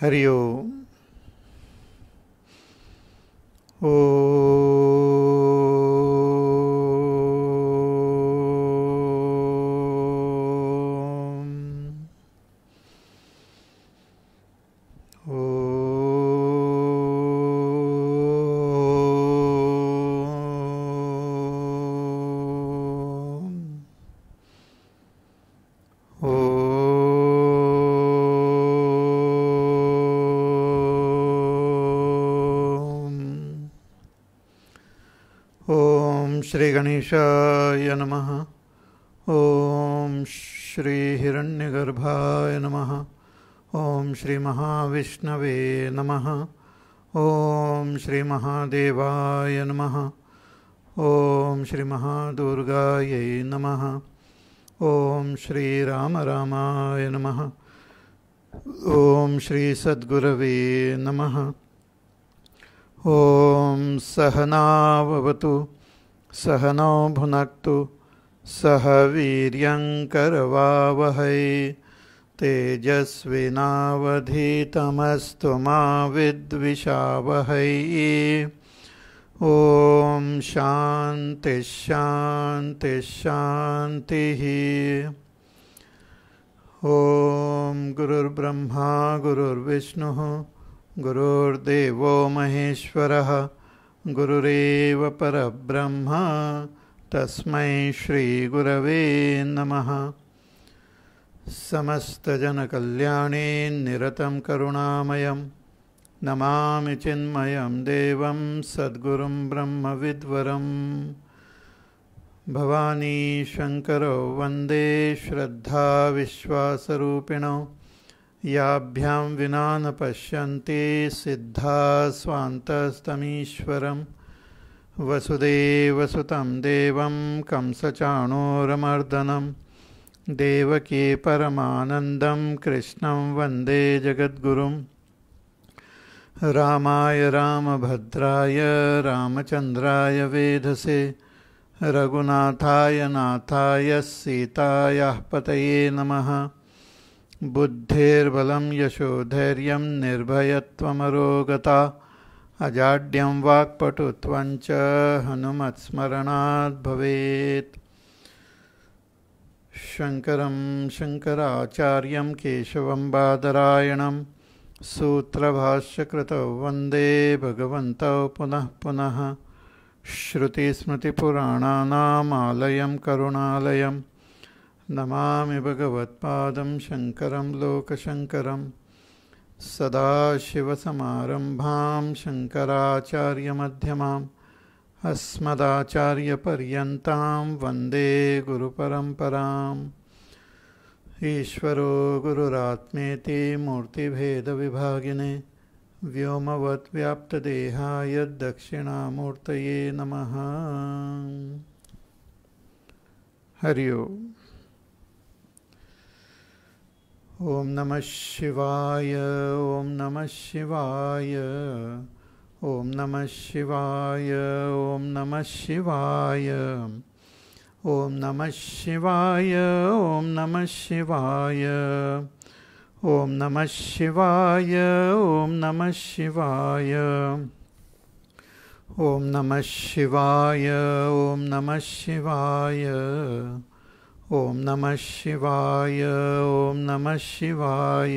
हरिओ ओ विष्णवे नमः ओम श्री महादेवाय नमः ओम श्री श्रीमहादुर्गायै नमः ओम श्री राम रामाय नमः ओम श्री सद्गुरवे नमः ओम सहनावतु सहनौ भुनक्तु सह वीर्यङ्करवावहै तेजस्विनावधीतमस्तु मा विद्विषावहै ॐ शान्तिश्शान्तिश्शान्तिः ॐ गुरुर्ब्रह्मा गुरुर्विष्णु गुरुर्देव महेश्वर गुरुरेव परब्रह्म तस्म श्रीगुरव नमः समस्तजनकल्याणे निरतं करुणामयं नमामि चिन्मयं देवं सद्गुरुं ब्रह्मविद्वरं भवानी शङ्करौ वन्दे श्रद्धाविश्वासरूपिणौ याभ्यां विना न पश्यन्ति सिद्धा स्वान्तस्तमीश्वरं वसुदेवसुतं देवं कंसचाणोरमर्दनम् देवकी परमानंदम कृष्णं वंदे जगद्गुरुं रामाय भद्राय रामचंद्राय वेधसे रघुनाथाय नाथाय सीताय पतये नमः बुद्धेर्बलं यशोधैर्यं निर्भयत्वमरोगता अजाड्यं वाक्पटुत्वं च हनुमत्स्मरणाद् भवेत् शङ्करं शङ्कराचार्यं केशवं बादरायणं सूत्रभाष्यकृतौ वन्दे भगवन्तौ पुनः पुनः श्रुतिस्मृतिपुराणानामालयं करुणालयं नमामि भगवत्पादं शङ्करं लोकशङ्करं सदाशिवसमारम्भां शङ्कराचार्यमध्यमाम् अस्मदाचार्यपर्यन्तां वन्दे गुरुपरम्पराम् ईश्वरो गुरुरात्मेति मूर्तिभेदविभागिने व्योमवद्व्याप्तदेहाय दक्षिणामूर्तये नमः हरि ओम नमः शिवाय ओम नमः शिवाय ॐ नमः शिवाय ओम नमः शिवाय ॐ नमः शिवाय ॐ नमः शिवाय ॐ नमः शिवाय ॐ नमः शिवाय ॐ नमः शिवाय ॐ नमः शिवाय ॐ नमः शिवाय ॐ नमः शिवाय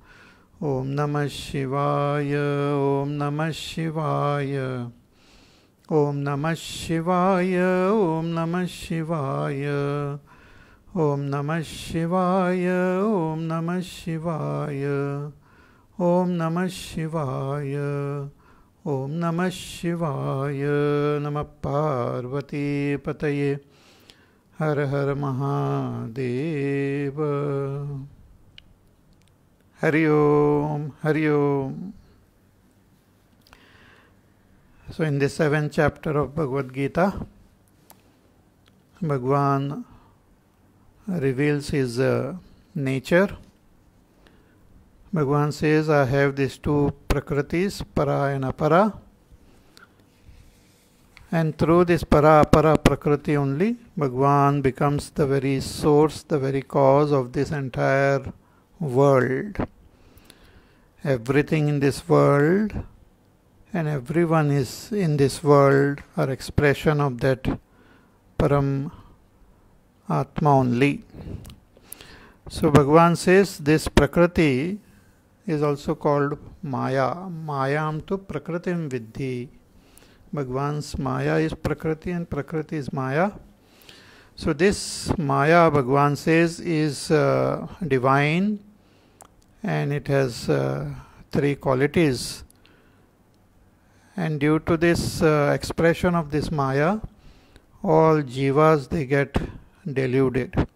ओम नमः शिवाय ओम नमः शिवाय ओम नमः शिवाय ओम नमः शिवाय ओम नमः शिवाय ओम नमः शिवाय ओम नमः शिवाय ओम नमः शिवाय नमः पार्वती पतये हर हर Mahadev Hari Om, Hari Om. So, in the seventh chapter of Bhagavad Gita, Bhagwan reveals his uh, nature. Bhagwan says, I have these two prakritis, para and apara. And through this para apara prakriti only, Bhagwan becomes the very source, the very cause of this entire world. Everything in this world and everyone is in this world are expression of that Param Atma only. So Bhagavan says this Prakriti is also called Maya. Mayam to Prakritim Vidhi. Bhagavan's Maya is Prakriti and Prakriti is Maya. So this Maya, Bhagavan says, is uh, divine and it has uh, three qualities and due to this uh, expression of this maya all jivas they get deluded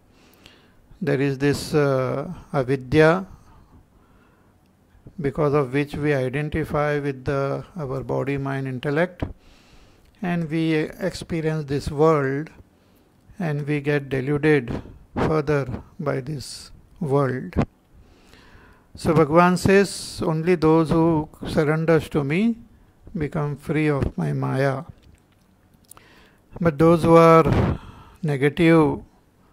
there is this uh, avidya because of which we identify with the, our body mind intellect and we experience this world and we get deluded further by this world so Bhagwan says, only those who surrenders to me become free of my Maya. But those who are negative,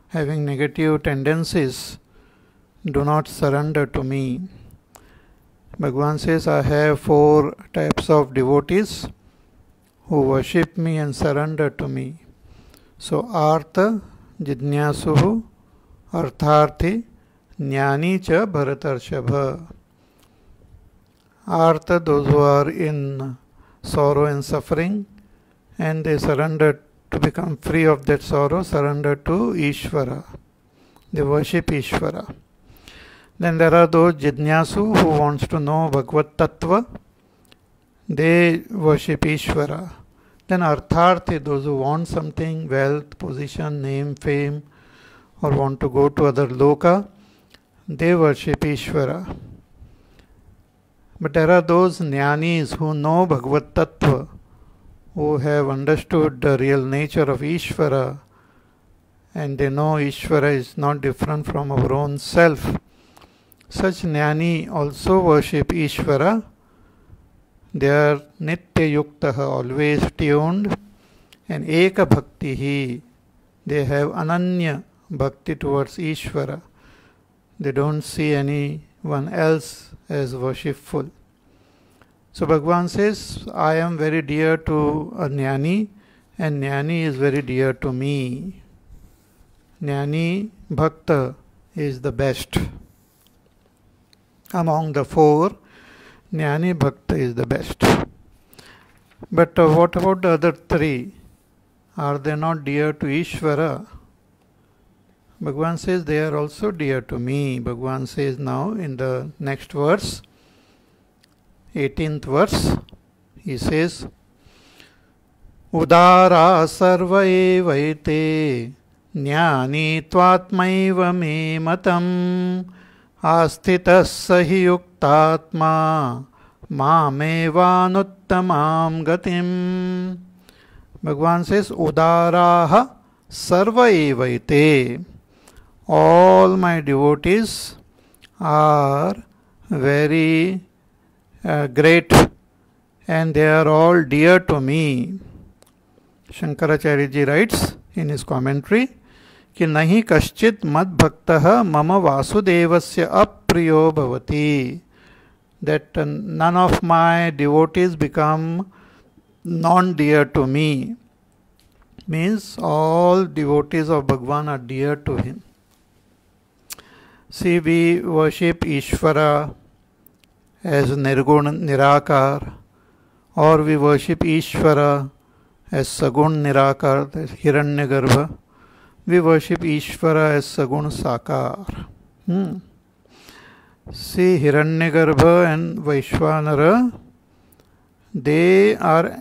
having negative tendencies, do not surrender to me. Bhagwan says, I have four types of devotees who worship me and surrender to me. So, Artha, Jidnyasuhu, Artharthi, Nyani cha Bharatarshava. Artha, those who are in sorrow and suffering, and they surrender to become free of that sorrow, surrender to Ishvara. They worship Ishvara. Then there are those Jidnyasu who wants to know Bhagavad Tattva. They worship Ishvara. Then Artharthi, those who want something, wealth, position, name, fame, or want to go to other loka, they worship Ishvara. But there are those jnanis who know Bhagavad Tattva, who have understood the real nature of Ishvara, and they know Ishvara is not different from our own self. Such jnani also worship Ishvara. They are nitya yuktaha, always tuned, and eka bhakti hi. They have ananya bhakti towards Ishvara they don't see anyone else as worshipful. So Bhagwan says, I am very dear to a jnani and jnani is very dear to me. Jnani Bhakta is the best. Among the four, Jnani Bhakta is the best. But uh, what about the other three? Are they not dear to Ishvara? Bhagwan says they are also dear to me. Bhagwan says now in the next verse, 18th verse, he says, Udara sarva evaite jnani tvatmaiva me matam astitas sahi yuktatma mamevanuttamam gatim. Bhagwan says, udara Udaraha sarva evaite all my devotees are very uh, great and they are all dear to me. Shankaracharya ji writes in his commentary कि नहीं कश्चित भक्तः मम वासुदेवस्य अप्रियो भवति that none of my devotees become non dear to me means all devotees of Bhagwan are dear to him See, we worship Ishvara as Nirgun Nirakar, or we worship Ishvara as Sagun Nirakar, Hiranyagarbha. We worship Ishvara as Sagun Sakar. Hmm. See, Hiranyagarbha and Vaishwanara, they are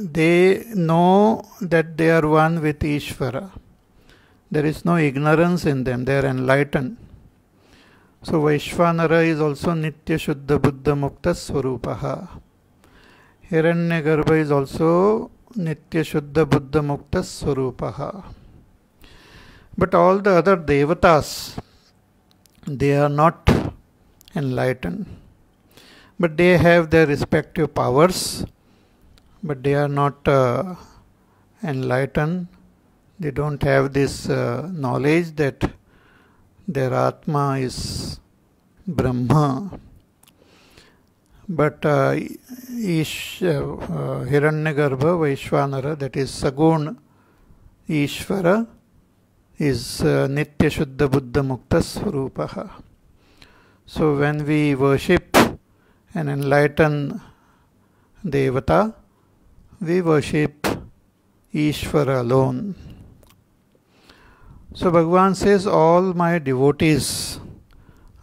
they know that they are one with Ishvara. There is no ignorance in them, they are enlightened. So Vaishvanara is also Nitya Shuddha Buddha Mukta Swarupaha. Hiranyagarbha is also Nitya Shuddha Buddha Mukta Swarupaha. But all the other devatas, they are not enlightened. But they have their respective powers, but they are not uh, enlightened they don't have this uh, knowledge that their Atma is Brahma. But uh, Ish, uh, uh, Hiranyagarbha, Vaishwanara, that is Sagun Ishvara, is uh, Nitya Shuddha Buddha Mukta Swarupaha. So when we worship an enlightened Devata, we worship Ishvara alone. So Bhagavan says, All my devotees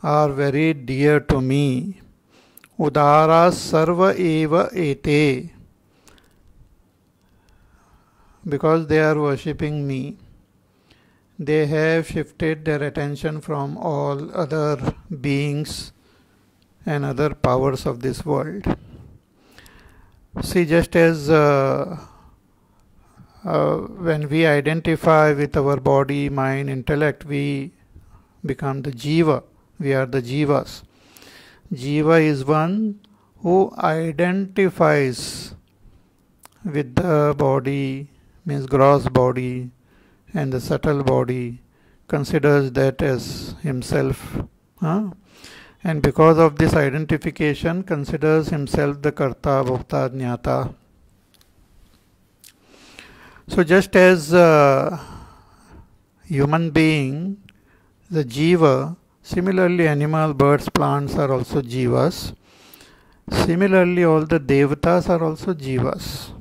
are very dear to me. Udara sarva eva ete. Because they are worshipping me, they have shifted their attention from all other beings and other powers of this world. See, just as uh, uh, when we identify with our body, mind, intellect, we become the jiva. We are the jivas. Jiva is one who identifies with the body, means gross body, and the subtle body, considers that as himself. Huh? And because of this identification, considers himself the karta, bhokta, jnata. So just as uh, human being, the jiva, similarly animals, birds, plants are also jivas. Similarly, all the devatas are also jivas.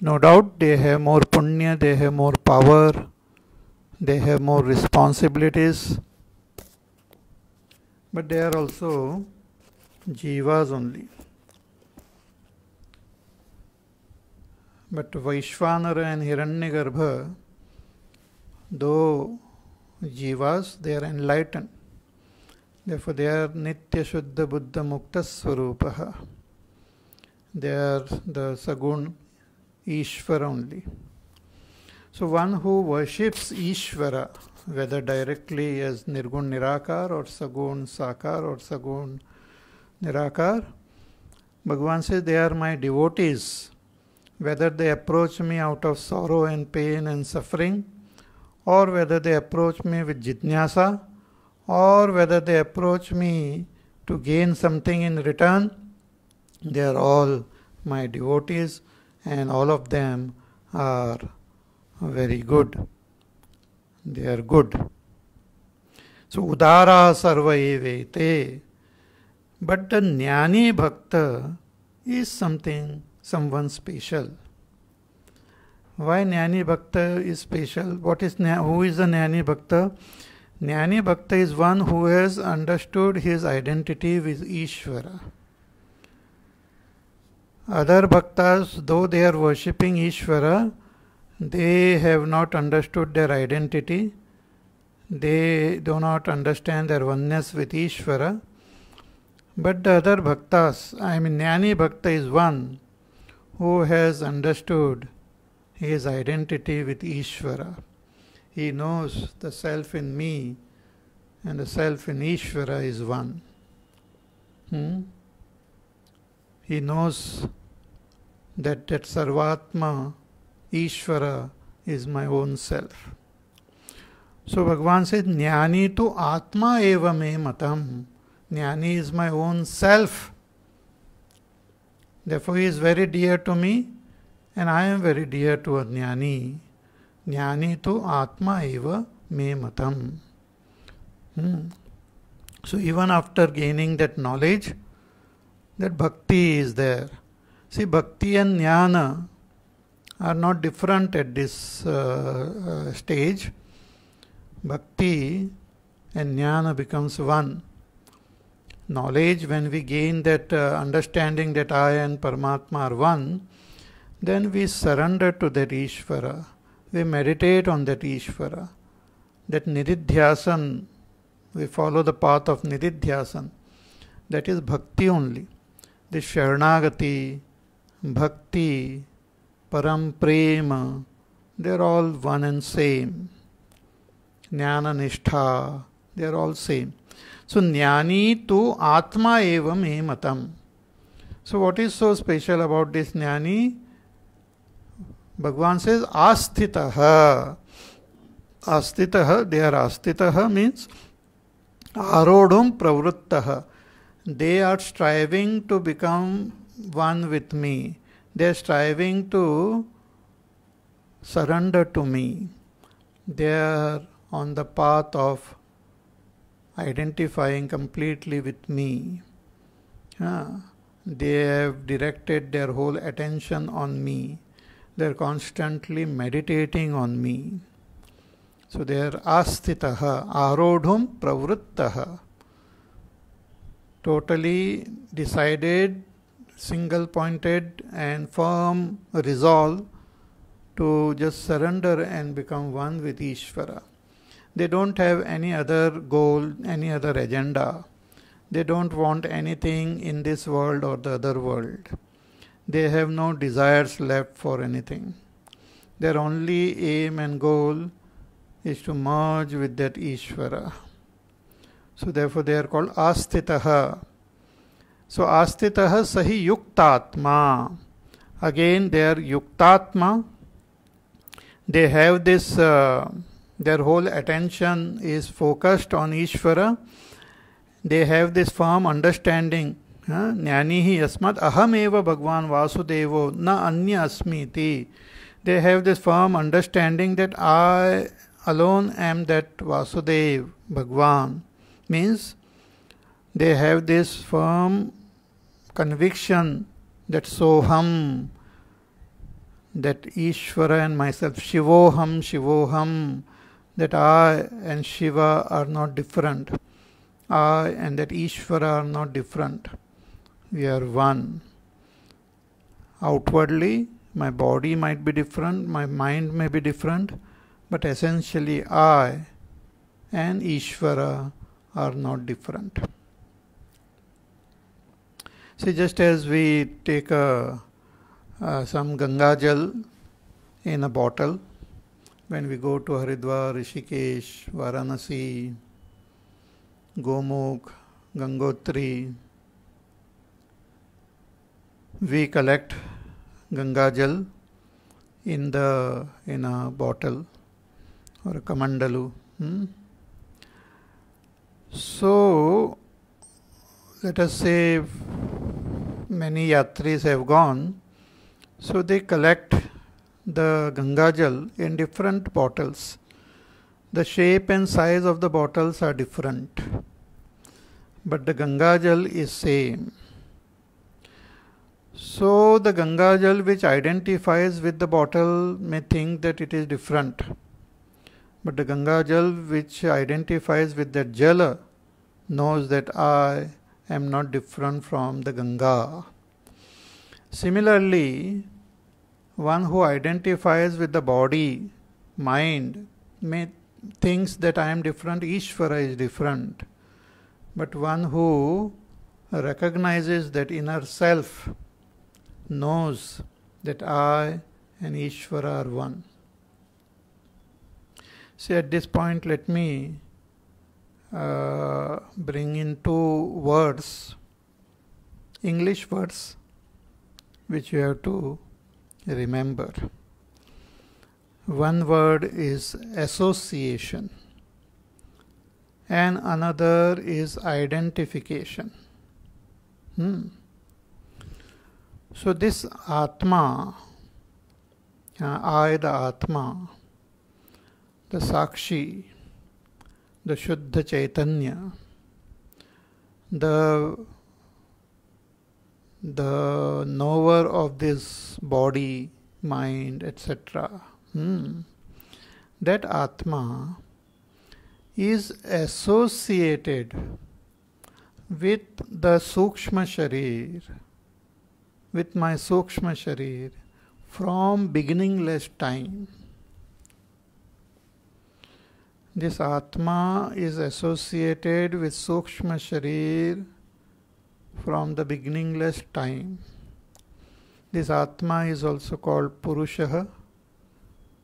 No doubt they have more punya, they have more power, they have more responsibilities, but they are also jivas only. But Vaishvanara and Hiranyagarbha, though jivas, they are enlightened. Therefore, they are Nitya Shuddha Buddha Mukta Swarupaha. They are the Sagun Ishvara only. So, one who worships Ishvara, whether directly as Nirgun Nirakar or Sagun Sakar or Sagun Nirakar, Bhagavan says they are my devotees whether they approach me out of sorrow and pain and suffering, or whether they approach me with jitnyasa, or whether they approach me to gain something in return, they are all my devotees, and all of them are very good. They are good. So, udara sarva evete. But the jnani bhakta is something someone special. Why Jnani Bhakta is special? What is who is a Jnani Bhakta? Jnani Bhakta is one who has understood his identity with Ishvara. Other Bhaktas, though they are worshipping Ishvara, they have not understood their identity. They do not understand their oneness with Ishvara. But the other Bhaktas, I mean Jnani Bhakta is one who has understood his identity with Ishvara. He knows the self in me and the self in Ishvara is one. Hmm? He knows that that Sarvatma, Ishvara, is my own self. So Bhagavan said, Jnani tu Atma eva me matam. Jnani is my own self Therefore, he is very dear to me and I am very dear to a jnani. Jnani to Atma eva me matam. Hmm. So, even after gaining that knowledge, that bhakti is there. See, bhakti and jnana are not different at this uh, uh, stage. Bhakti and jnana becomes one knowledge, when we gain that uh, understanding that I and Paramatma are one, then we surrender to that Ishvara. We meditate on that Ishvara. That Nididhyasan, we follow the path of Nididhyasan. That is bhakti only. This Sharanagati, bhakti, param they are all one and same. Jnana nishtha, they are all same. So gyani तो आत्मा एव मे मतम so what is so special about this gyani भगवान से आस्थित आस्थित they are आस्थित means आरोढ़ प्रवृत्त they are striving to become one with me they are striving to surrender to me they are on the path of identifying completely with me. they have directed their whole attention on me. They are constantly meditating on me. So they are asthitaha, arodhum pravrittaha. Totally decided, single pointed, and firm resolve to just surrender and become one with Ishvara. They don't have any other goal, any other agenda. They don't want anything in this world or the other world. They have no desires left for anything. Their only aim and goal is to merge with that Ishvara. So therefore they are called Astitaha. So Astitaha Sahi Yuktatma. Again they are Yuktatma. They have this uh, their whole attention is focused on Ishvara. They have this firm understanding. Jnani hi asmat aham eva Bhagwan Vasudevo na anya asmiti. They have this firm understanding that I alone am that Vasudev Bhagwan. Means they have this firm conviction that Soham, that Ishvara and myself, Shivoham, Shivoham that I and Shiva are not different. I and that Ishvara are not different. We are one. Outwardly, my body might be different, my mind may be different, but essentially I and Ishvara are not different. See, just as we take a, uh, some Ganga Jal in a bottle, when we go to Haridwar, Rishikesh, Varanasi, Gomukh, Gangotri, we collect Ganga Jal in the in a bottle or a kamandalu. Hmm? So let us say many yatris have gone, so they collect the Gangajal in different bottles. The shape and size of the bottles are different, but the Gangajal is same. So the Gangajal which identifies with the bottle may think that it is different. But the Gangajal which identifies with that jala knows that I am not different from the Ganga. Similarly, one who identifies with the body, mind, may thinks that I am different, Ishvara is different. But one who recognizes that inner self knows that I and Ishvara are one. See, at this point, let me uh, bring in two words, English words, which you have to remember. One word is association and another is identification. Hmm. So this Atma, uh, I the Atma, the Sakshi, the Shuddha Chaitanya, the the knower of this body, mind, etc. Hmm. That Atma is associated with the Sukshma Sharir, with my Sukshma Sharir from beginningless time. This Atma is associated with Sukshma Sharir from the beginningless time. This Atma is also called Purushaha,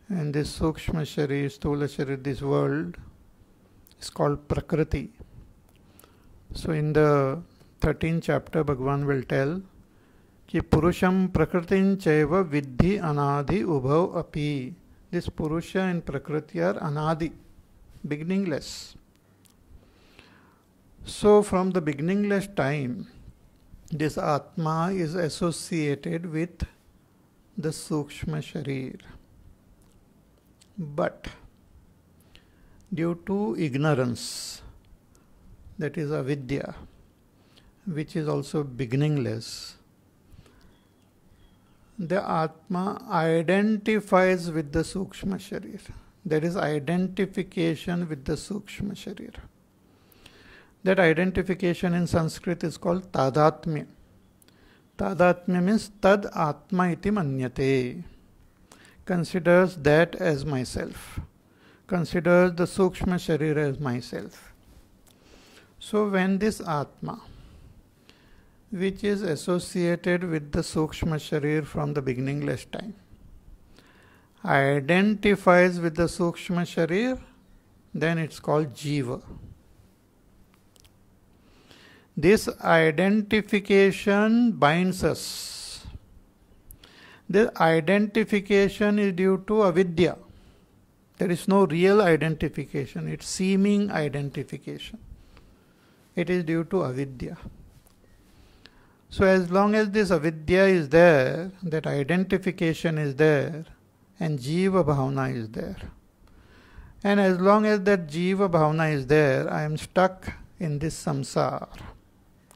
and this Sukshma Sharir, Stula Sharir, this world is called Prakriti. So, in the 13th chapter, Bhagavan will tell कि Purusham प्रकृतिं चैव Vidhi Anadi उभव Api. This Purusha and Prakriti are Anadi, beginningless. So, from the beginningless time, this Atma is associated with the Sukshma Sharir. But due to ignorance, that is avidya, which is also beginningless, the Atma identifies with the Sukshma Sharir. There is identification with the Sukshma Sharir. That identification in Sanskrit is called tadatmya. Tadatmya means tad atma iti manyate. Considers that as myself. Considers the sukshma sharira as myself. So when this atma, which is associated with the sukshma sharir from the beginningless time, identifies with the sukshma sharir, then it's called jiva. This identification binds us. The identification is due to avidya. There is no real identification, it's seeming identification. It is due to avidya. So, as long as this avidya is there, that identification is there, and jiva bhavana is there, and as long as that jiva bhavana is there, I am stuck in this samsara.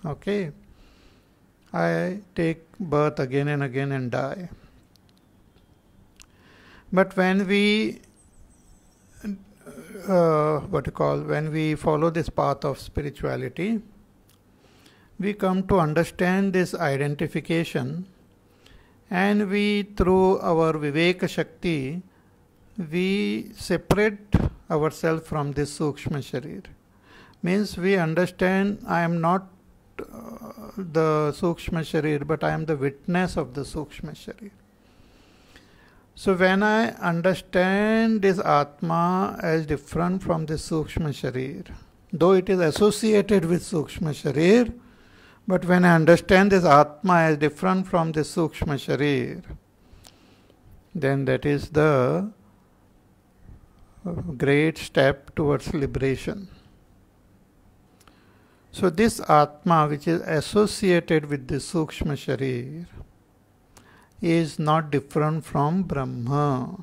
Okay? I take birth again and again and die. But when we, uh, what you call, when we follow this path of spirituality, we come to understand this identification and we, through our Viveka Shakti, we separate ourselves from this Sukshma Sharir. Means we understand I am not the Sukshma Sharir, but I am the witness of the Sukshma Sharir. So when I understand this Atma as different from the Sukshma Sharir, though it is associated with Sukshma Sharir, but when I understand this Atma as different from the Sukshma Sharir, then that is the great step towards liberation. So this Atma which is associated with the Sukshma Sharir is not different from Brahma.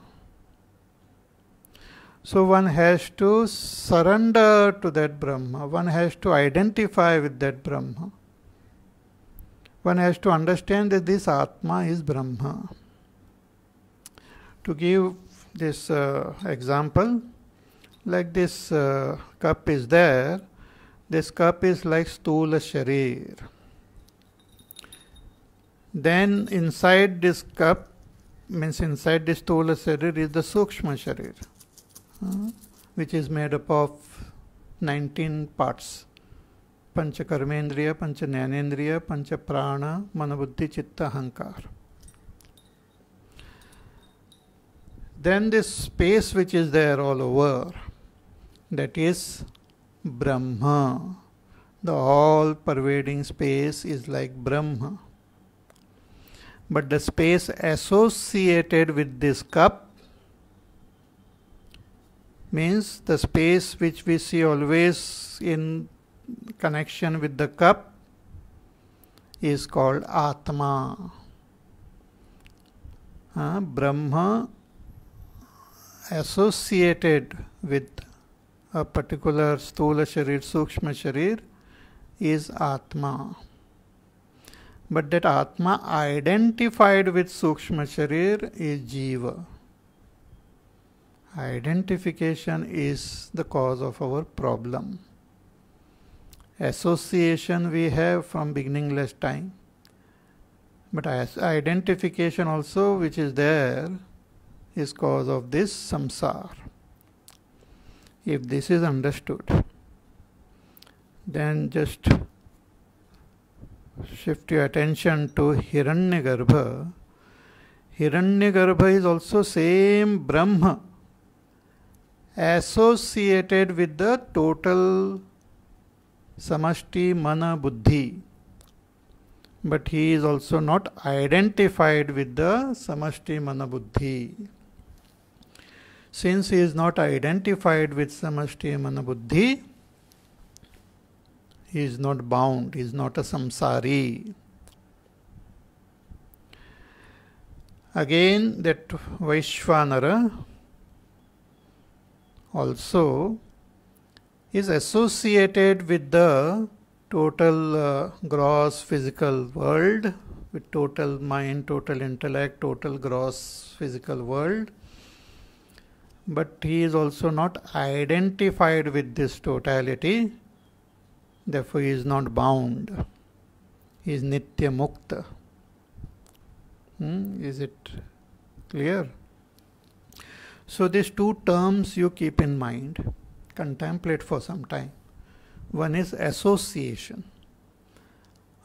So one has to surrender to that Brahma, one has to identify with that Brahma. One has to understand that this Atma is Brahma. To give this uh, example, like this uh, cup is there, This cup is like stool sharir. Then inside this cup, means inside this stool sharir is the sukshma sharir, uh, which is made up of 19 parts. पंचकर्मेंद्रिय पंच ज्ञानेन्द्रिय पंच प्राण मनबुद्धि चित्त अहंकार then this space which is there all over that is Brahma. The all pervading space is like Brahma. But the space associated with this cup means the space which we see always in connection with the cup is called Atma. Uh, Brahma associated with a particular sthula sharir, sukshma sharir is Atma. But that Atma identified with sukshma sharir is Jiva. Identification is the cause of our problem. Association we have from beginningless time. But identification also, which is there, is cause of this samsara. If this is understood, then just shift your attention to Hiranyagarbha. Hiranyagarbha is also same Brahma associated with the total samashti mana buddhi but he is also not identified with the samashti mana buddhi since he is not identified with samashti buddhi he is not bound, he is not a samsari. Again, that Vaishvanara also is associated with the total uh, gross physical world, with total mind, total intellect, total gross physical world but he is also not identified with this totality, therefore, he is not bound. He is Nitya Mukta. Hmm? Is it clear? So, these two terms you keep in mind, contemplate for some time. One is association.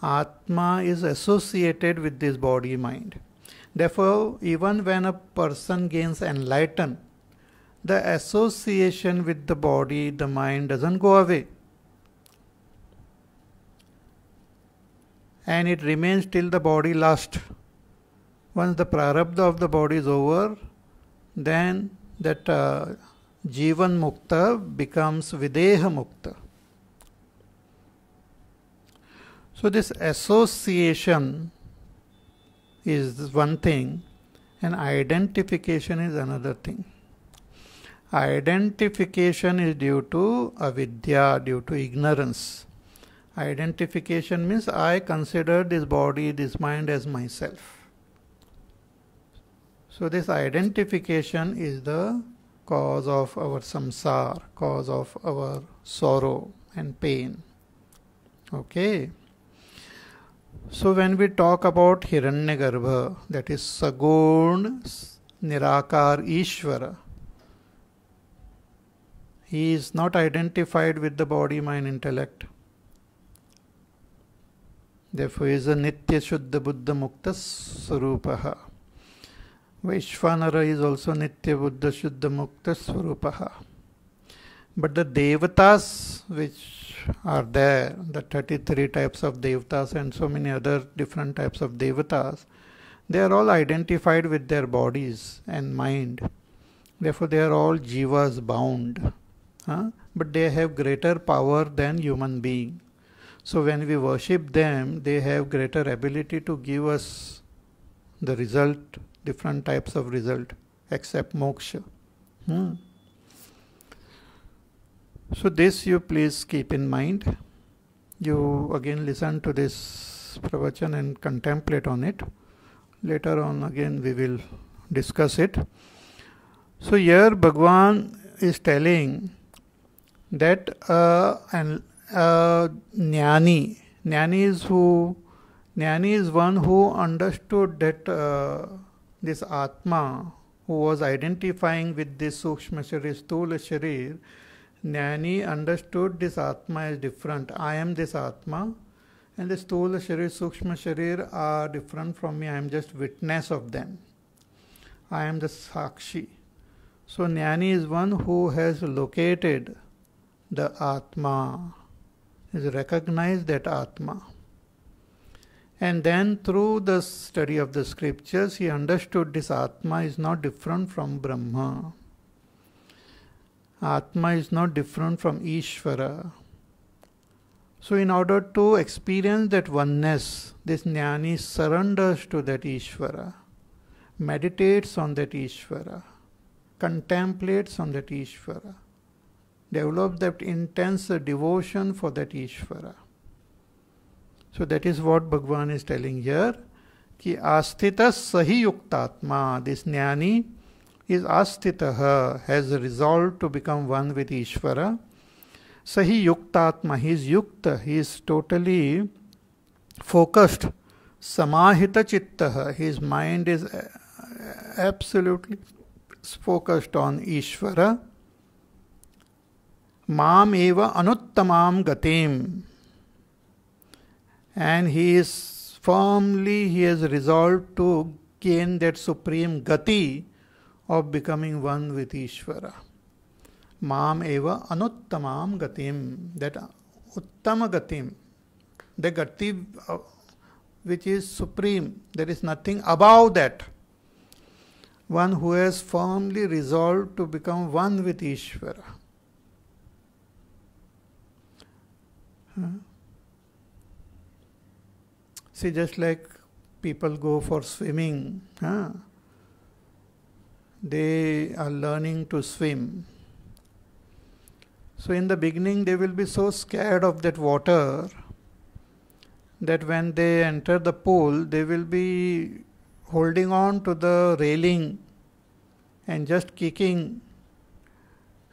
Atma is associated with this body mind. Therefore, even when a person gains enlightenment, the association with the body, the mind doesn't go away. And it remains till the body lasts. Once the prarabdha of the body is over, then that uh, jivan mukta becomes videha mukta. So, this association is one thing, and identification is another thing. Identification is due to avidya, due to ignorance. Identification means I consider this body, this mind as myself. So, this identification is the cause of our samsara, cause of our sorrow and pain. Okay. So, when we talk about Hiranyagarbha, that is Sagun Nirakar Ishvara, he is not identified with the body, mind, intellect. Therefore, he is a Nitya Shuddha Buddha Mukta Swarupaha. Vishvanara is also Nitya Buddha Shuddha Mukta Swarupaha. But the devatas which are there, the 33 types of devatas and so many other different types of devatas, they are all identified with their bodies and mind. Therefore, they are all jivas bound huh? but they have greater power than human being. So when we worship them, they have greater ability to give us the result, different types of result, except moksha. Hmm. So this you please keep in mind. You again listen to this pravachan and contemplate on it. Later on again we will discuss it. So here Bhagwan is telling that uh, and uh, jnani jnani is who jnani is one who understood that uh, this atma who was identifying with this sukshma sharir sthula sharir jnani understood this atma is different i am this atma and the sthula sharir sukshma sharir are different from me i am just witness of them i am the sakshi so jnani is one who has located the Atma, is recognize that Atma. And then through the study of the scriptures, he understood this Atma is not different from Brahma. Atma is not different from Ishvara. So, in order to experience that oneness, this jnani surrenders to that Ishvara, meditates on that Ishvara, contemplates on that Ishvara develop that intense devotion for that Ishvara. So that is what Bhagavan is telling here. Ki asthita sahi yuktatma, this jnani is asthitaha, has resolved to become one with Ishvara. Sahi yuktatma, he is yukta, he is totally focused. Samahita chittaha, his mind is absolutely focused on Ishvara. Maam eva anuttamam gatim. And he is firmly, he has resolved to gain that supreme gati of becoming one with Ishvara. Maam eva anuttamam gatim. That uttama gatim. The gati uh, which is supreme. There is nothing above that. One who has firmly resolved to become one with Ishvara. See, just like people go for swimming, huh? they are learning to swim. So, in the beginning, they will be so scared of that water that when they enter the pool, they will be holding on to the railing and just kicking,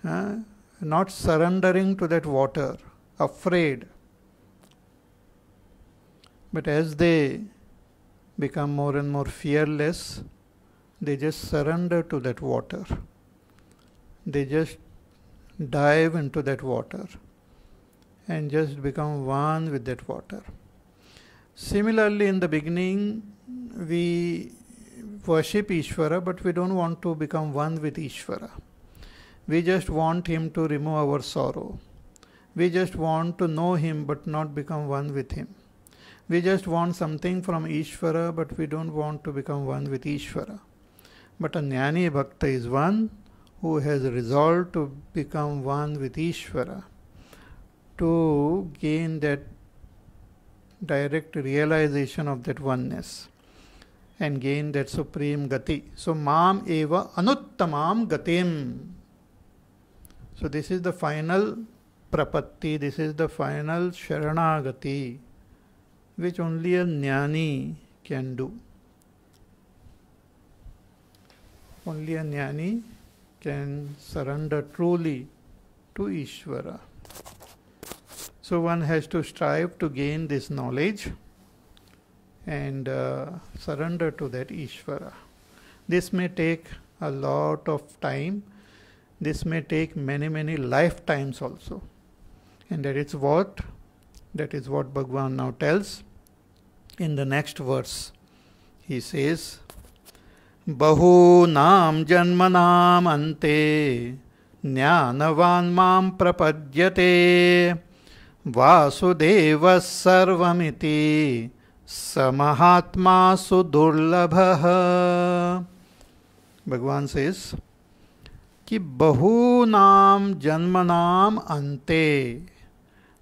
huh? not surrendering to that water, afraid. But as they become more and more fearless, they just surrender to that water. They just dive into that water and just become one with that water. Similarly, in the beginning, we worship Ishvara, but we don't want to become one with Ishvara. We just want Him to remove our sorrow. We just want to know Him, but not become one with Him. We just want something from Ishvara, but we don't want to become one with Ishvara. But a jnani bhakta is one who has resolved to become one with Ishvara to gain that direct realization of that oneness and gain that supreme gati. So, mam eva anuttamam gatim. So, this is the final prapatti, this is the final sharanagati which only a jnani can do. Only a jnani can surrender truly to Ishvara. So one has to strive to gain this knowledge and uh, surrender to that Ishvara. This may take a lot of time. This may take many, many lifetimes also. And that is what, that is what Bhagwan now tells. in the next verse. He says, बहूनां जन्मनामन्ते ज्ञानवान् मां प्रपद्यते वासुदेव सर्वमिति स महात्मा सुदुर्लभः भगवान cess कि बहूनाम जन्मनाम अन्ते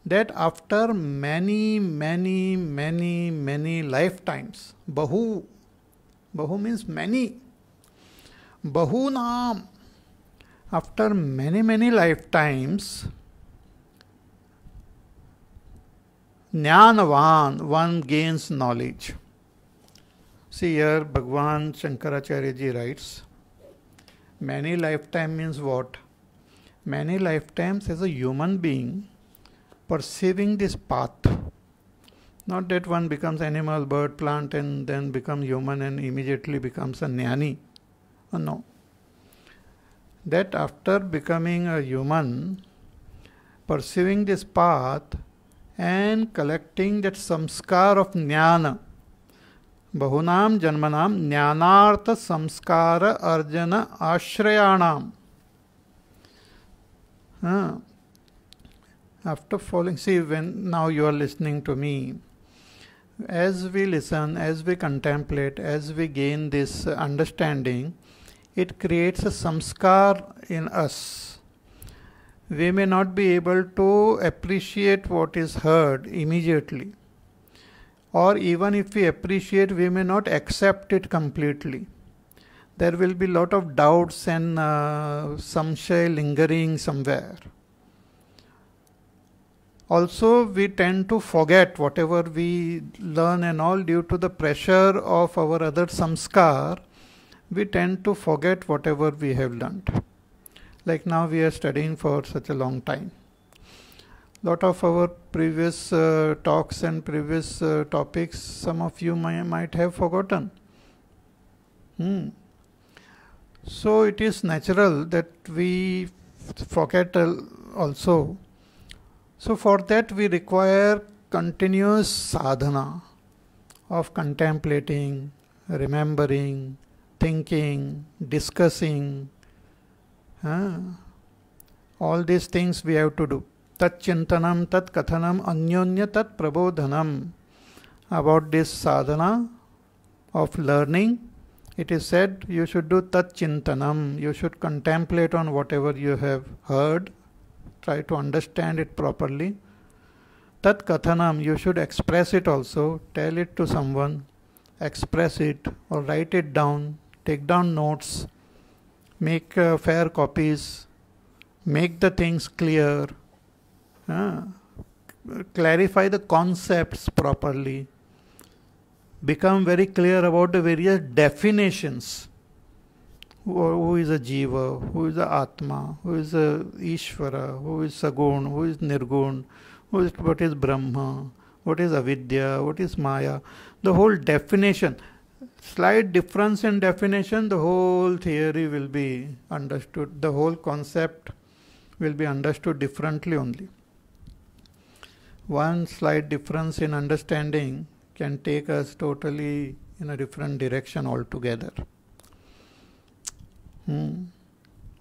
that after many, many, many, many lifetimes, Bahu, Bahu means many, Bahu naam after many, many lifetimes, Jnanavan, one gains knowledge. See here, Bhagwan Shankaracharya ji writes, many lifetime means what? Many lifetimes as a human being, perceiving this path not that one becomes animal bird plant and then becomes human and immediately becomes a nyani oh, uh, no that after becoming a human pursuing this path and collecting that samskar of jnana bahunam, janmanam, ज्ञानार्थ samskara, arjana, ashrayanam after falling see when now you are listening to me as we listen as we contemplate as we gain this understanding it creates a samskar in us we may not be able to appreciate what is heard immediately or even if we appreciate we may not accept it completely there will be lot of doubts and uh, samshay lingering somewhere also we tend to forget whatever we learn and all due to the pressure of our other samskar we tend to forget whatever we have learned like now we are studying for such a long time lot of our previous uh, talks and previous uh, topics some of you may, might have forgotten hmm. so it is natural that we forget uh, also so, for that, we require continuous sadhana of contemplating, remembering, thinking, discussing. Huh? All these things we have to do. Tat chintanam, tat kathanam, anyonya tat prabodhanam. About this sadhana of learning, it is said you should do tat chintanam. You should contemplate on whatever you have heard try to understand it properly. Tat kathanam, you should express it also, tell it to someone, express it or write it down, take down notes, make uh, fair copies, make the things clear, uh, clarify the concepts properly, become very clear about the various definitions who is a jiva, who is a atma, who is a Ishvara, who is sagun, who is nirgun, who is what is Brahma, what is avidya, what is maya, the whole definition, slight difference in definition, the whole theory will be understood, the whole concept will be understood differently only. One slight difference in understanding can take us totally in a different direction altogether. Hmm.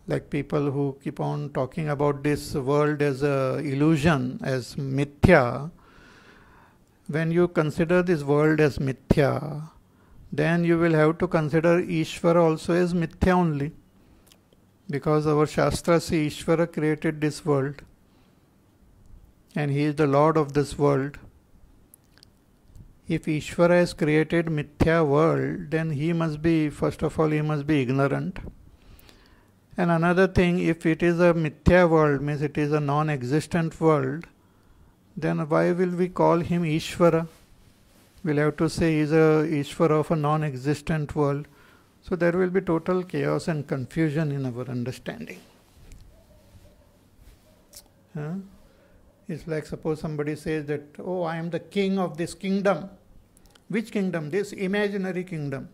Like people who keep on talking about this world as a illusion, as mithya. When you consider this world as mithya, then you will have to consider Ishvara also as mithya only. Because our Shastra see Ishvara created this world and he is the lord of this world. If Ishvara has created mithya world, then he must be, first of all, he must be ignorant and another thing, if it is a mithya world, means it is a non existent world, then why will we call him Ishvara? We'll have to say he's a Ishvara of a non existent world. So there will be total chaos and confusion in our understanding. Huh? It's like suppose somebody says that, oh, I am the king of this kingdom. Which kingdom? This imaginary kingdom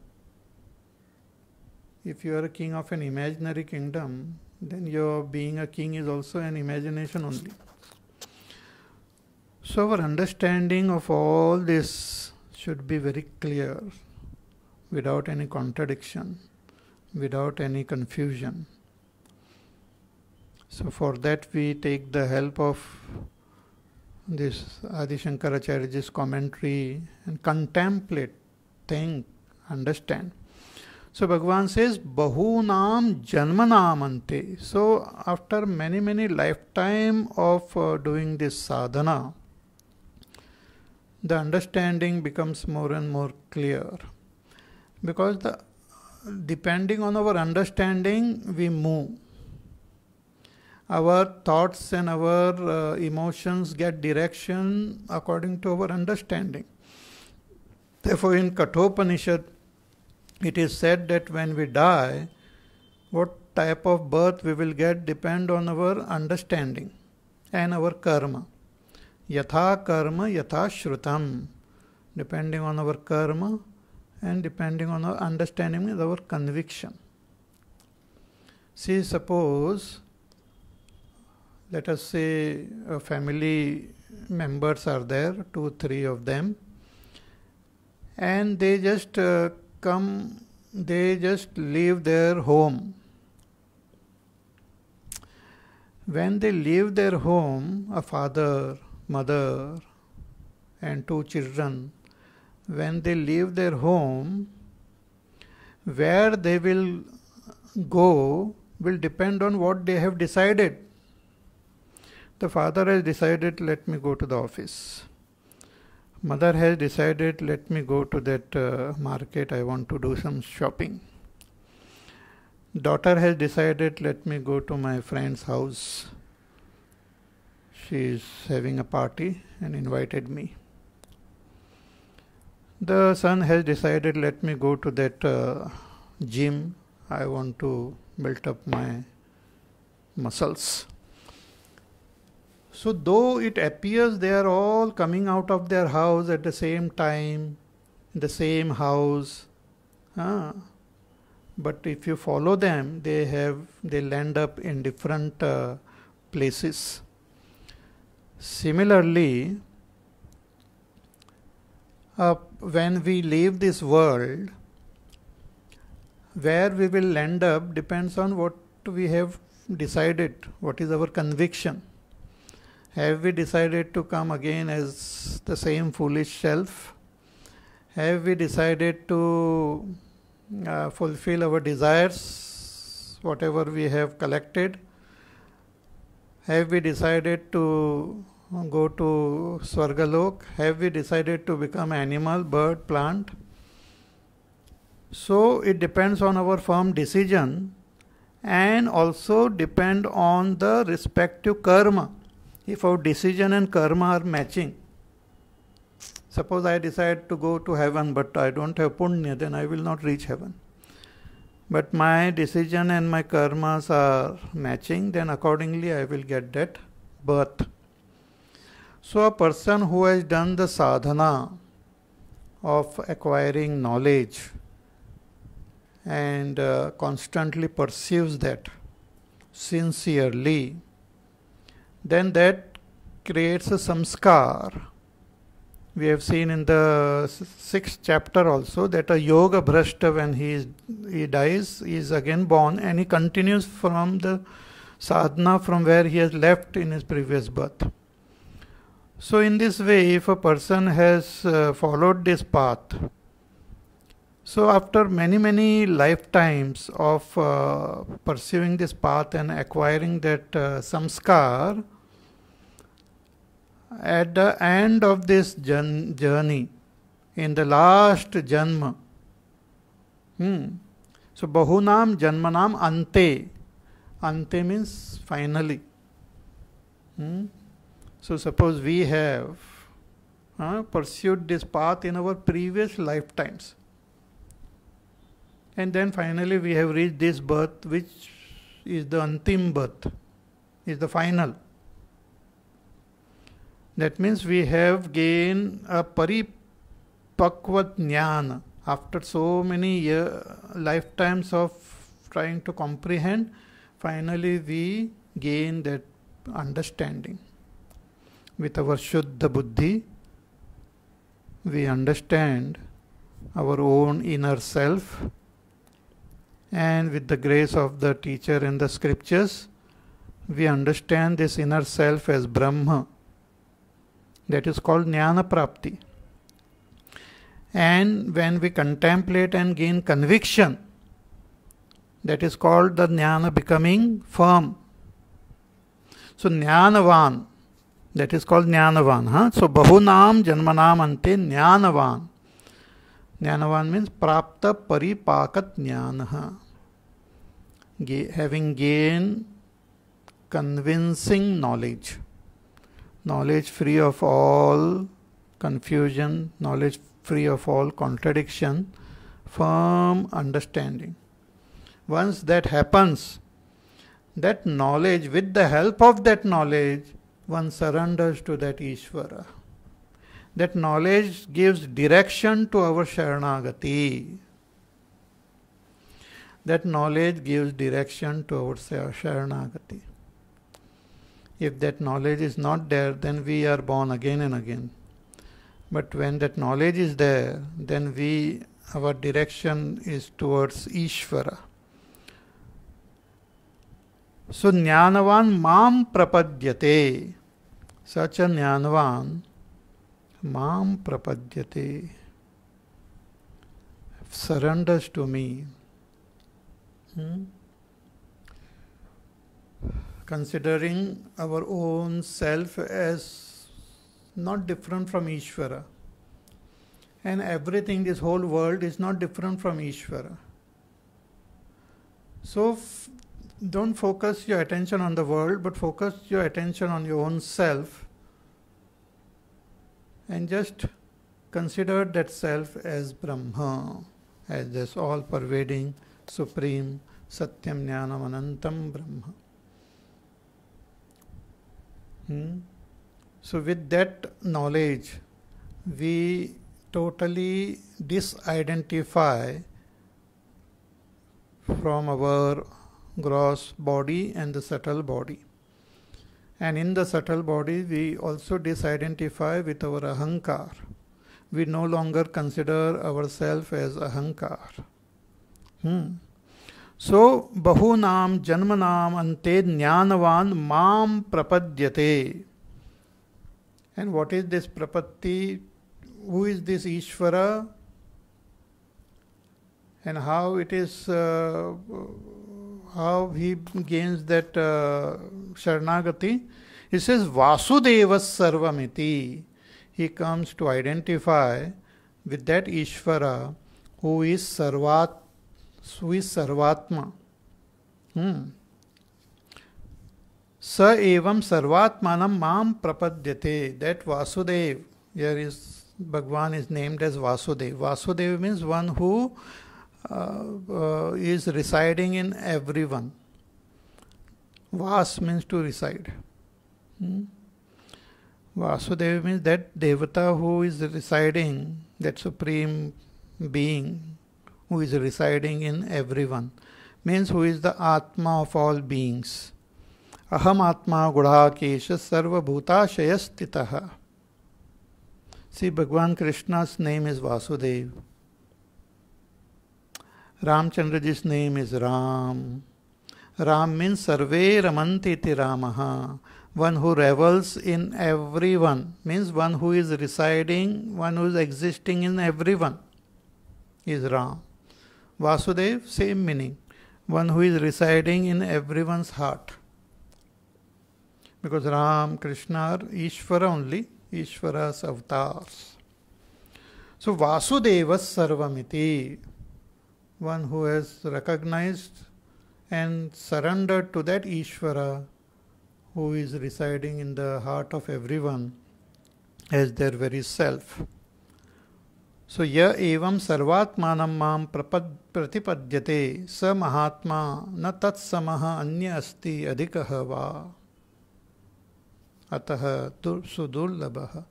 if you are a king of an imaginary kingdom, then your being a king is also an imagination only. So, our understanding of all this should be very clear, without any contradiction, without any confusion. So, for that, we take the help of this Adi Shankaracharya's commentary and contemplate, think, understand. So Bhagavan says, Naam Janmanam Ante. So after many, many lifetime of uh, doing this sadhana, the understanding becomes more and more clear. Because the, depending on our understanding, we move. Our thoughts and our uh, emotions get direction according to our understanding. Therefore, in Kathopanishad, it is said that when we die, what type of birth we will get depend on our understanding and our karma. Yatha karma, yatha shrutam. Depending on our karma and depending on our understanding is our conviction. See, suppose, let us say, a family members are there, two, three of them, and they just uh, come, they just leave their home. When they leave their home, a father, mother, and two children, when they leave their home, where they will go will depend on what they have decided. The father has decided, let me go to the office mother has decided let me go to that uh, market i want to do some shopping daughter has decided let me go to my friend's house she is having a party and invited me the son has decided let me go to that uh, gym i want to build up my muscles so, though it appears they are all coming out of their house at the same time, the same house, huh? but if you follow them, they have they land up in different uh, places. Similarly, uh, when we leave this world, where we will end up depends on what we have decided, what is our conviction. Have we decided to come again as the same foolish self? Have we decided to uh, fulfill our desires, whatever we have collected? Have we decided to go to Swargalok? Have we decided to become animal, bird, plant? So it depends on our firm decision and also depend on the respective karma if our decision and karma are matching, suppose I decide to go to heaven but I don't have punya, then I will not reach heaven. But my decision and my karmas are matching, then accordingly I will get that birth. So, a person who has done the sadhana of acquiring knowledge and uh, constantly pursues that sincerely then that creates a samskar. We have seen in the sixth chapter also that a yoga brashta when he he dies he is again born and he continues from the sadhana from where he has left in his previous birth. So in this way, if a person has uh, followed this path, so, after many, many lifetimes of uh, pursuing this path and acquiring that uh, samskar, at the end of this journey, in the last janma, hmm, so bahunam janmanam ante, ante means finally. Hmm? So, suppose we have uh, pursued this path in our previous lifetimes and then finally we have reached this birth, which is the antim birth, is the final. That means we have gained a paripakvat jnana after so many year, lifetimes of trying to comprehend. Finally, we gain that understanding. With our Shuddha Buddhi, we understand our own inner self and with the grace of the teacher and the scriptures, we understand this inner self as Brahma. That is called Jnana Prapti. And when we contemplate and gain conviction, that is called the Jnana becoming firm. So Jnanavan, that is called Jnanavan. Huh? So Bahunam Janmanam Ante Jnanavan. Jnanavan means prapta paripakat jnanaha. Having gained convincing knowledge. Knowledge free of all confusion, knowledge free of all contradiction, firm understanding. Once that happens, that knowledge, with the help of that knowledge, one surrenders to that Ishvara that knowledge gives direction to our sharanagati. That knowledge gives direction to our sharanagati. If that knowledge is not there, then we are born again and again. But when that knowledge is there, then we our direction is towards Ishvara. So Jnanavan mam prapadyate. Such a Jnanavan Mam Prapadyate surrenders to me. Hmm? Considering our own self as not different from Ishvara. And everything, this whole world is not different from Ishvara. So f- don't focus your attention on the world, but focus your attention on your own self and just consider that self as Brahma, as this all pervading, supreme, Satyam Jnanam Anantam Brahma. Hmm? So, with that knowledge, we totally disidentify from our gross body and the subtle body. And in the subtle body, we also disidentify with our ahankar. We no longer consider ourselves as ahankar. Hmm. So, bahunam janmanam ante jnanavan mam prapadyate. And what is this prapatti? Who is this Ishvara? And how it is. Uh, how he gains that uh, sharanagati. He says, Vasudeva Sarvamiti. He comes to identify with that Ishvara who is Sarvat, who is Sarvatma. Hmm. Sa evam Sarvatmanam mam prapadyate. That Vasudev, here is, Bhagwan is named as Vasudeva. Vasudeva means one who uh, is residing in everyone. Vas means to reside. Hmm? Vasudeva means that Devata who is residing, that supreme being who is residing in everyone, means who is the Atma of all beings. Aham Atma Gudhakesh Sarvabhutashaya Stitaha. See, Bhagwan Krishna's name is Vasudeva. Ramchandraji's name is Ram. Ram means Sarve Ramantiti Ramaha. One who revels in everyone means one who is residing, one who is existing in everyone is Ram. Vasudev, same meaning. One who is residing in everyone's heart. Because Ram, Krishna are Ishvara only, Ishvara's avatars. So Vasudeva Sarvamiti one who has recognized and surrendered to that Ishvara who is residing in the heart of everyone as their very self. So, ya evam sarvatmanam maam pratipadyate sa mahatma na tat samaha anya asti adhikah va atah sudullabha.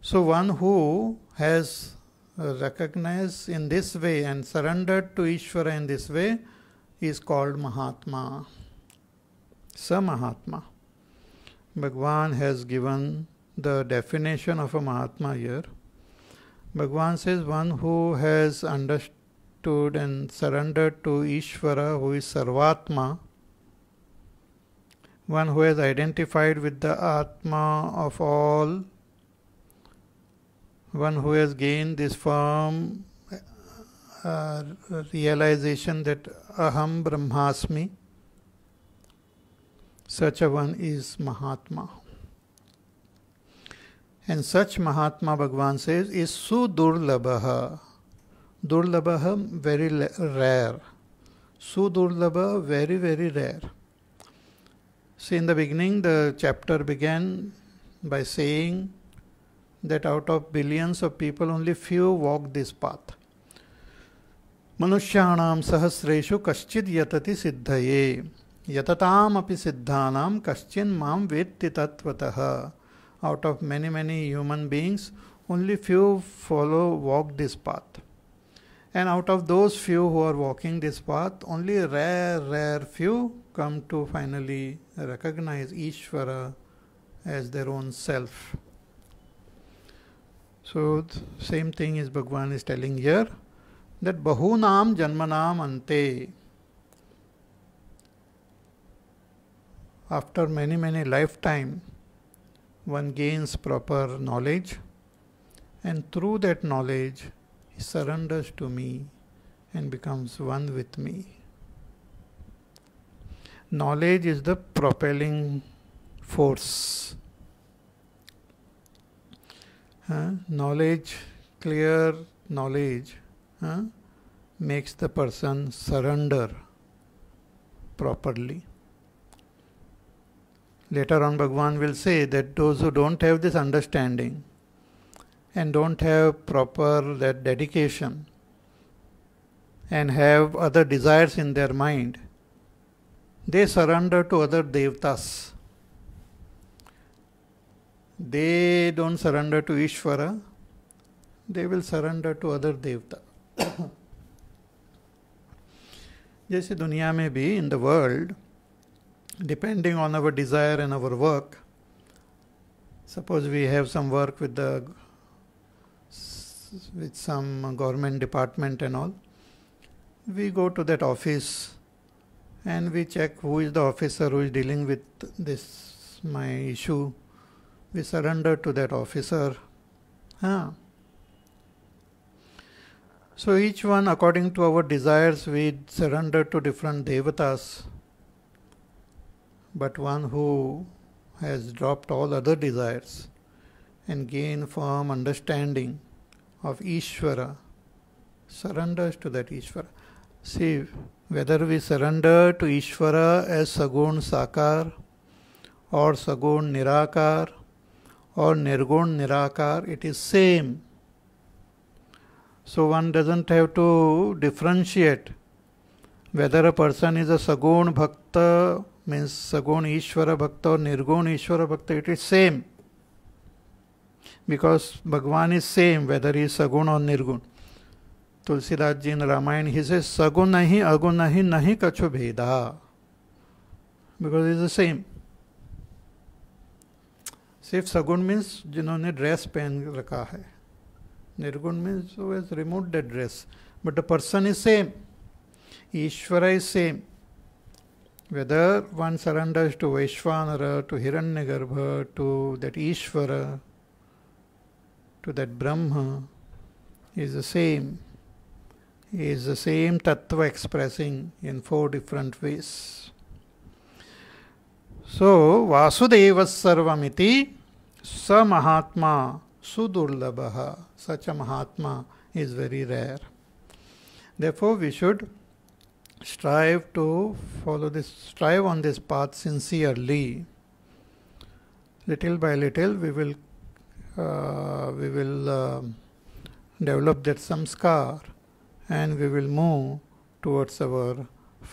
So, one who has Recognize in this way and surrendered to Ishvara in this way is called Mahatma. Samahatma. Bhagwan has given the definition of a Mahatma here. Bhagwan says one who has understood and surrendered to Ishvara, who is Sarvatma, one who has identified with the Atma of all one who has gained this firm uh, realization that aham brahmasmi such a one is mahatma and such mahatma bhagwan says is sudurlabha durlabha very rare durlabha very very rare See, in the beginning the chapter began by saying that out of billions of people, only few walk this path. मनुष्याणाम सहस्रेशु कश्चित yatati siddhaye yatatam api siddhanam कश्चिन mam वेत्ति out of many many human beings only few follow walk this path and out of those few who are walking this path only rare rare few come to finally recognize ishvara as their own self so same thing is Bhagwan is telling here that Bahunam Janmanam Ante. After many many lifetime, one gains proper knowledge, and through that knowledge, he surrenders to me and becomes one with me. Knowledge is the propelling force Huh? Knowledge, clear knowledge, huh? makes the person surrender properly. Later on, Bhagwan will say that those who don't have this understanding and don't have proper that dedication and have other desires in their mind, they surrender to other devtas they don't surrender to Ishvara, they will surrender to other devta. जैसे दुनिया में भी in the world depending on our desire and our work suppose we have some work with the with some government department and all we go to that office and we check who is the officer who is dealing with this my issue we surrender to that officer. Huh? So each one according to our desires we surrender to different devatas. But one who has dropped all other desires and gained firm understanding of Ishvara surrenders to that Ishvara. See, whether we surrender to Ishvara as Sagun Sakar or Sagun Nirakar or nirgun nirakar it is same so one doesn't have to differentiate whether a person is a sagun bhakta means sagun ishvara bhakta or nirgun ishvara bhakta it is same because bhagwan is same whether he is sagun or nirgun Tulsidas ji in Ramayan ही से सगुन ही अगुन ही नहीं कछु भेदा because is the same सिर्फ सगुण means जिन्होंने dress पहन रखा है nirgun means is remote the dress but a person is same Ishwar is same whether one surrenders to Vaishvanar to Hiranyagarbha to that Ishwar to that Brahma is the same is the same tattva expressing in four different ways So Vasudeva Sarvamiti, ಸ Mahatma such a Mahatma is very rare. therefore we should strive to follow this strive on this path sincerely little by little we will uh, we will uh, develop that samskar and we will move towards our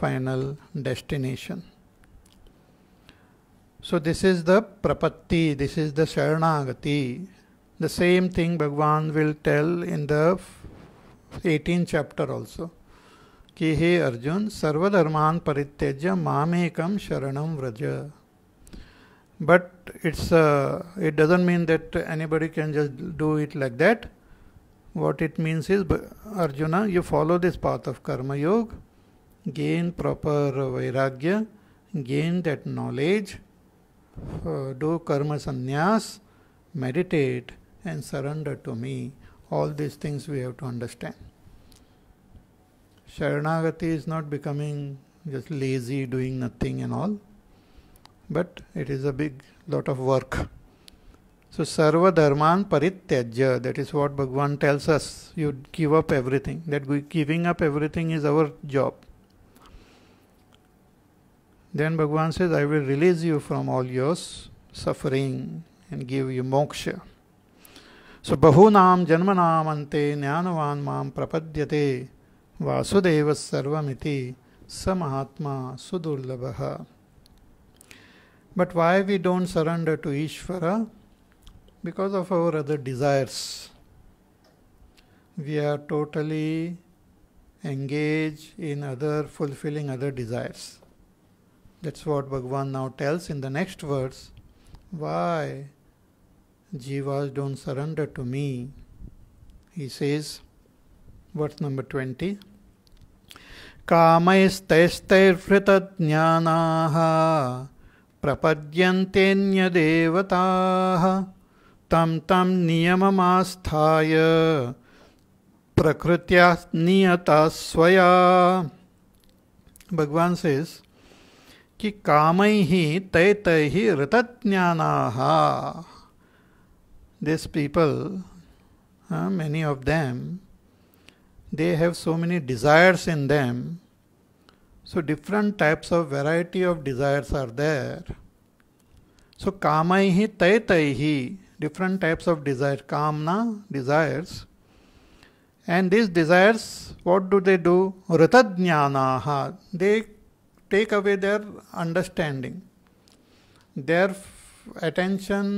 final destination so this is the prapatti, this is the sharanagati. The same thing Bhagavan will tell in the 18th chapter also. कि हे अर्जुन सर्वधर्मान परित्यज्य मामेकम शरणम Vraj but it's uh, it doesn't mean that anybody can just do it like that what it means is arjuna you follow this path of karma yoga gain proper vairagya gain that knowledge do karma sannyas, meditate, and surrender to me. All these things we have to understand. Sharanagati is not becoming just lazy, doing nothing and all, but it is a big lot of work. So, Sarva Dharman Parityajya, that is what Bhagavan tells us. You give up everything. That giving up everything is our job. Then Bhagavan says, I will release you from all your suffering and give you moksha. So, bahunam janmanam ante jnanavan mam prapadyate vasudeva sarvamiti samahatma sudurlabha. But why we don't surrender to Ishvara? Because of our other desires. We are totally engaged in other fulfilling other desires. That's what Bhagavan now tells in the next verse. Why jivas don't surrender to me? He says, verse number 20. कामैस्तैस्तैर्हृतज्ञानाः प्रपद्यन्तेऽन्यदेवताः तं तं नियममास्थाय प्रकृत्या नियता स्वया भगवान says. कि काम ही तय तय ही ऋतज्ञा this people many of them they have so many desires in them so different types of variety of desires are there so काम ही तय तय ही डिफरेंट टाइप्स ऑफ डिजायर ना desires and this desires what do they do ऋतज्ञा they take away their understanding. Their attention,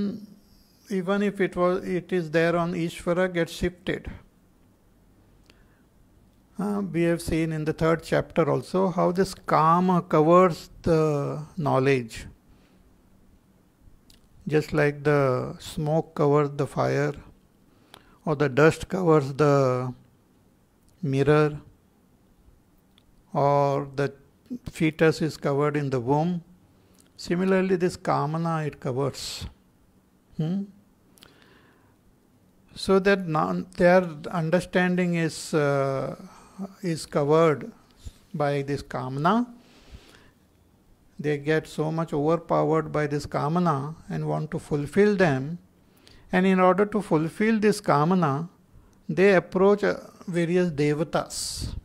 even if it was it is there on Ishvara, gets shifted. Uh, we have seen in the third chapter also how this karma covers the knowledge. Just like the smoke covers the fire, or the dust covers the mirror, or the fetus is covered in the womb. Similarly, this kamana it covers. Hmm? So that non, their understanding is uh, is covered by this kamana. They get so much overpowered by this kamana and want to fulfill them. And in order to fulfill this kamana, they approach uh, various devatas.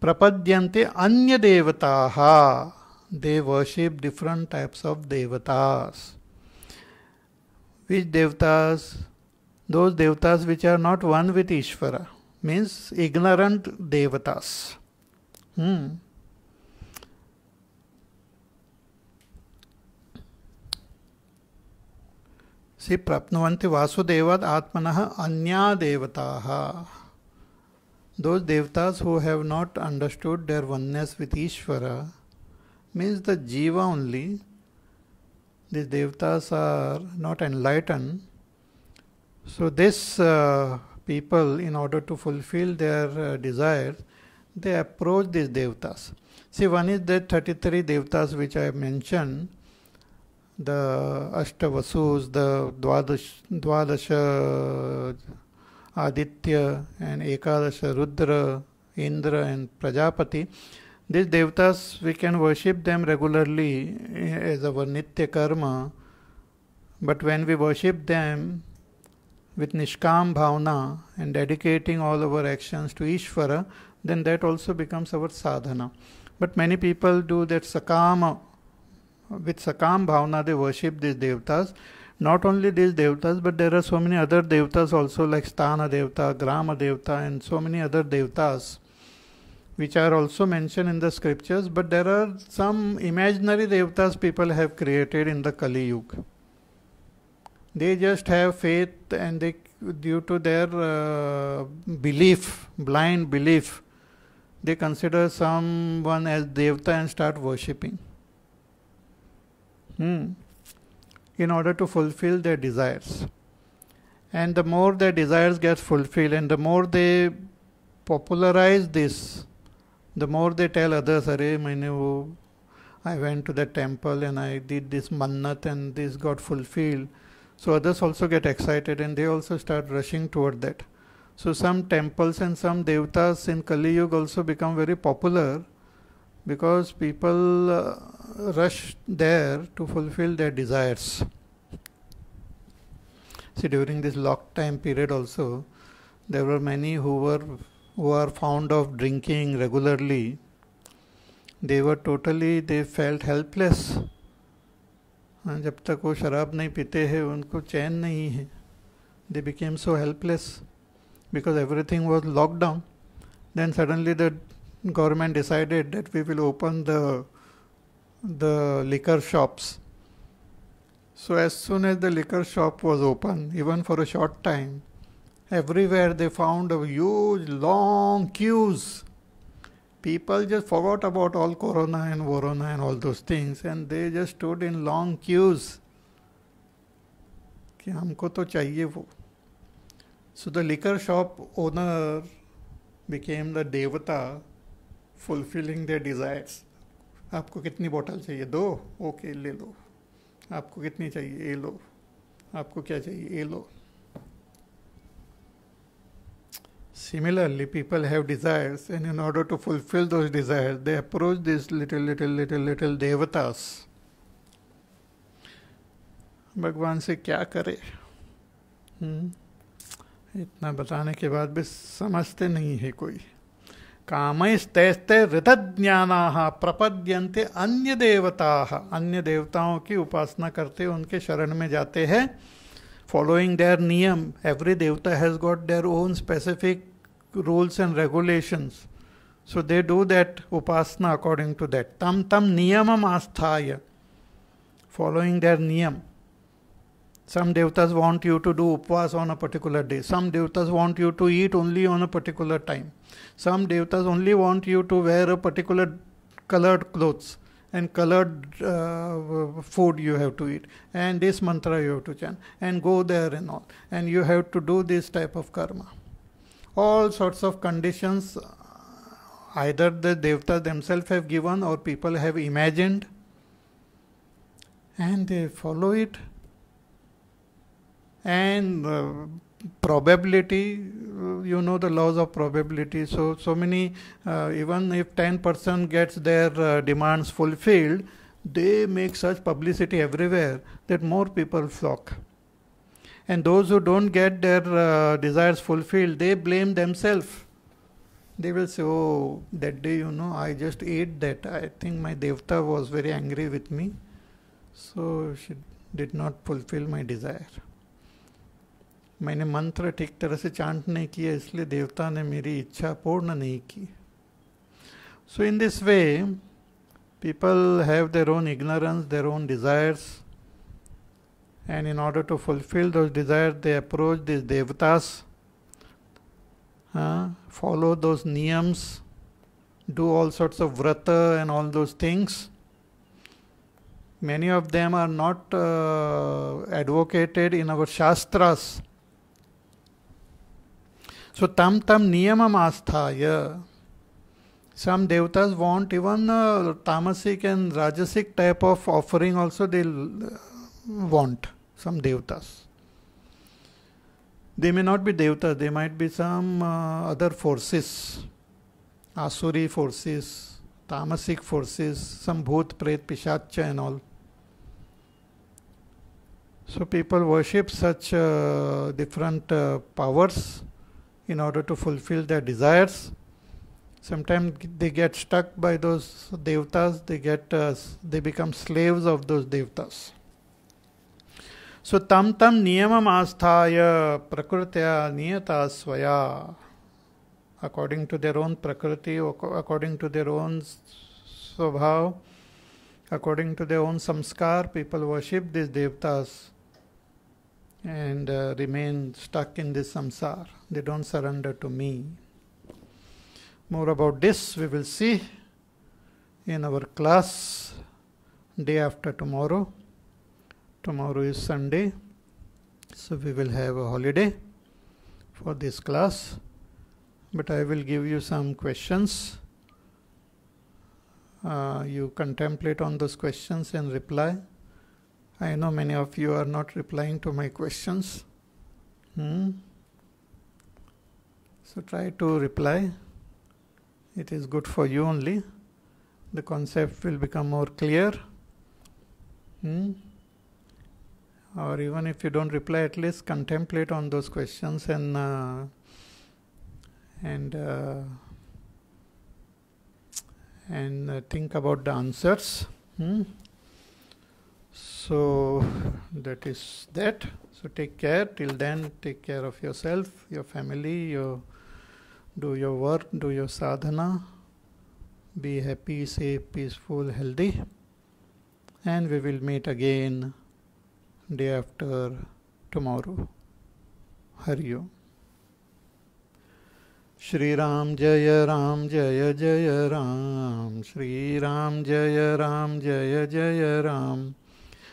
प्रपद्यन्ते अन्य देवताः they worship different types of devatas which devatas those devatas which are not one with Ishwar means ignorant devatas see प्राप्त वासुदेवाद आत्मन अन्या देवता Those devatas who have not understood their oneness with Ishvara means the jiva only. These devatas are not enlightened. So, this uh, people, in order to fulfill their uh, desires, they approach these devatas. See, one is the 33 devatas which I mentioned, the Ashtavasus, the Dwadash, Dwadasha uh, Aditya and Ekadasha Rudra, Indra and Prajapati. These devatas, we can worship them regularly as our nitya karma, but when we worship them with nishkam bhavana and dedicating all our actions to Ishvara, then that also becomes our sadhana. But many people do that sakama, with sakam bhavana they worship these devatas, not only these devtas, but there are so many other devtas also, like Sthana Devta, Grama Devta, and so many other devtas, which are also mentioned in the scriptures. But there are some imaginary devtas people have created in the Kali Yuga. They just have faith, and they, due to their uh, belief, blind belief, they consider someone as devta and start worshipping. Hmm in order to fulfill their desires. And the more their desires get fulfilled, and the more they popularize this, the more they tell others, Arey, I went to the temple and I did this mannat and this got fulfilled. So others also get excited and they also start rushing toward that. So some temples and some devtas in Kali Yuga also become very popular because people uh, rush there to fulfill their desires. See, during this lock time period also, there were many who were who are fond of drinking regularly. They were totally, they felt helpless. जब तक वो शराब नहीं पीते हैं उनको चैन नहीं है they became so helpless because everything was lockdown then suddenly the government decided that we will open the the liquor shops. So, as soon as the liquor shop was open, even for a short time, everywhere they found a huge long queues. People just forgot about all corona and vorona and all those things, and they just stood in long queues. कि हमको तो चाहिए वो so the liquor shop owner became the devata fulfilling their desires. आपको कितनी बोतल चाहिए दो ओके ले लो आपको कितनी चाहिए ए लो आपको क्या चाहिए ए लो similarly people have desires and in order to fulfil those desire they approach this little little little little devatas भगवान से क्या करे हम्म, इतना बताने के बाद भी समझते नहीं है कोई कामैस्तेस्ते ऋतज्ञाना प्रपद्यंते अन्य देवता अन्य देवताओं की उपासना करते उनके शरण में जाते हैं following their niyam every devata has got their own specific rules and regulations so they do that upasana according to that तम तम नियम आस्थाय following their niyam Some devtas want you to do upvas on a particular day. Some devtas want you to eat only on a particular time. Some devtas only want you to wear a particular colored clothes and colored uh, food you have to eat and this mantra you have to chant and go there and all and you have to do this type of karma all sorts of conditions uh, either the devtas themselves have given or people have imagined and they follow it and uh, probability uh, you know the laws of probability so so many uh, even if 10% gets their uh, demands fulfilled they make such publicity everywhere that more people flock and those who don't get their uh, desires fulfilled they blame themselves they will say oh that day you know i just ate that i think my devta was very angry with me so she did not fulfill my desire मैंने मंत्र ठीक तरह से chant नहीं किया इसलिए देवता ने मेरी इच्छा पूर्ण नहीं की so in this people have their own ignorance, their own desires, and in order to fulfill those desires, they approach these devatas, follow those niyams, do all sorts of vrata and all those things. Many of them are not uh, advocated in our shastras. So तम तम नियम आस्था य some devatas want even tamasic and rajasic type of offering also they want some devatas they may not be devatas they might be some other forces asuri forces tamasic forces some bhoot pret pishach and all so people worship such different powers in order to fulfill their desires. Sometimes they get stuck by those devtas, they, get, uh, they become slaves of those devtas. So, tam tam niyamam asthaya prakritya niyata svaya. According to their own prakriti, according to their own swabhav, according to their own samskar, people worship these devtas and uh, remain stuck in this samsara. They don't surrender to me. More about this we will see in our class day after tomorrow. Tomorrow is Sunday, so we will have a holiday for this class. But I will give you some questions. Uh, you contemplate on those questions and reply. I know many of you are not replying to my questions. Hmm? So try to reply. It is good for you only. The concept will become more clear. Hmm? Or even if you don't reply, at least contemplate on those questions and uh, and uh, and uh, think about the answers. Hmm? So that is that. So take care. Till then, take care of yourself, your family, your do your work, do your sadhana. Be happy, safe, peaceful, healthy. And we will meet again day after tomorrow. Hari Om Shri Ram जय राम जय जय राम श्री राम जय राम जय जय राम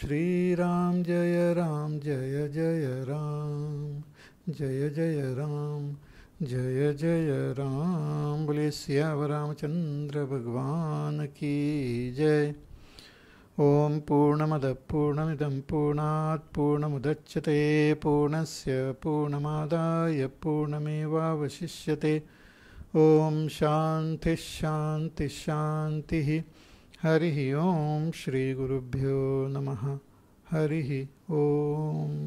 श्रीराम जय राम जय जय राम जय जय राम जय जय राम बोले सियाव रामचंद्र भगवान की जय ओम पूर्णमद पूर्णमिदं पूर्णात् पूर्णमुदच्यते पूर्णस्य पूर्णमादाय पूर्णमेवावशिष्यते ॐ शान्तिः शान्तिः शान्तिः ओम श्री गुरुभ्यो नमः हरिः ओम